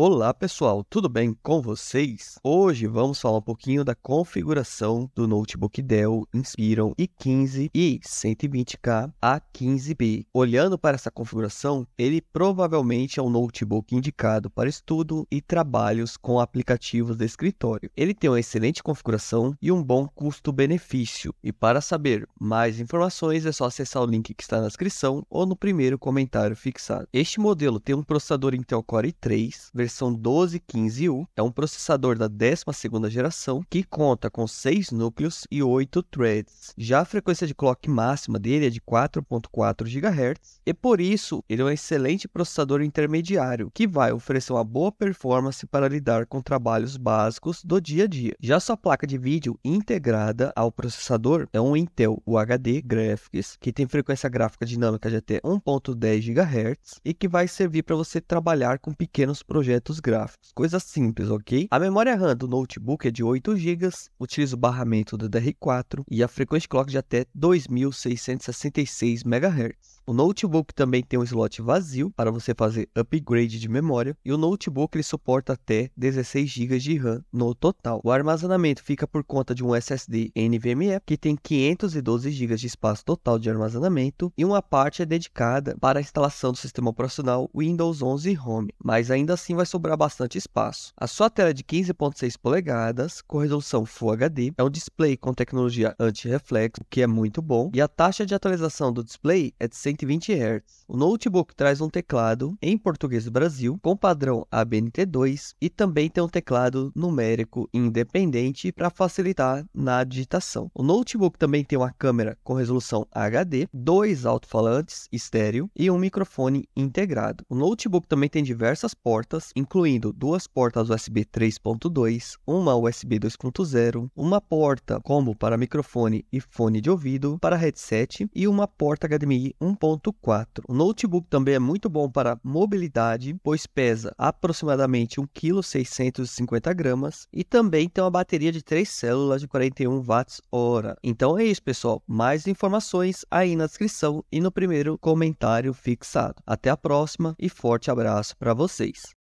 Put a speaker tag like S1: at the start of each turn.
S1: Olá pessoal, tudo bem com vocês? Hoje vamos falar um pouquinho da configuração do notebook Dell Inspiron i15 e 120K A15B. Olhando para essa configuração, ele provavelmente é um notebook indicado para estudo e trabalhos com aplicativos de escritório. Ele tem uma excelente configuração e um bom custo-benefício. E para saber mais informações é só acessar o link que está na descrição ou no primeiro comentário fixado. Este modelo tem um processador Intel Core i3 versão 1215U é um processador da 12 geração que conta com 6 núcleos e 8 threads. Já a frequência de clock máxima dele é de 4.4 GHz e por isso ele é um excelente processador intermediário que vai oferecer uma boa performance para lidar com trabalhos básicos do dia a dia. Já sua placa de vídeo integrada ao processador é um Intel UHD Graphics que tem frequência gráfica dinâmica de até 1.10 GHz e que vai servir para você trabalhar com pequenos projetos projetos gráficos, coisa simples, ok? A memória RAM do notebook é de 8 GB, utiliza o barramento do DR4 e a frequência clock de até 2666 MHz. O notebook também tem um slot vazio para você fazer upgrade de memória e o notebook ele suporta até 16 GB de RAM no total. O armazenamento fica por conta de um SSD NVMe que tem 512 GB de espaço total de armazenamento e uma parte é dedicada para a instalação do sistema operacional Windows 11 Home, mas ainda assim vai sobrar bastante espaço. A sua tela de 15.6 polegadas com resolução Full HD é um display com tecnologia anti-reflexo, o que é muito bom, e a taxa de atualização do display é de 100 120 Hz. O notebook traz um teclado em português Brasil com padrão ABNT2 e também tem um teclado numérico independente para facilitar na digitação. O notebook também tem uma câmera com resolução HD, dois alto-falantes estéreo e um microfone integrado. O notebook também tem diversas portas, incluindo duas portas USB 3.2, uma USB 2.0, uma porta combo para microfone e fone de ouvido para headset e uma porta HDMI 1.0 1.4. O notebook também é muito bom para mobilidade, pois pesa aproximadamente 1,650 kg e também tem uma bateria de 3 células de 41 Wh. Então é isso, pessoal. Mais informações aí na descrição e no primeiro comentário fixado. Até a próxima e forte abraço para vocês.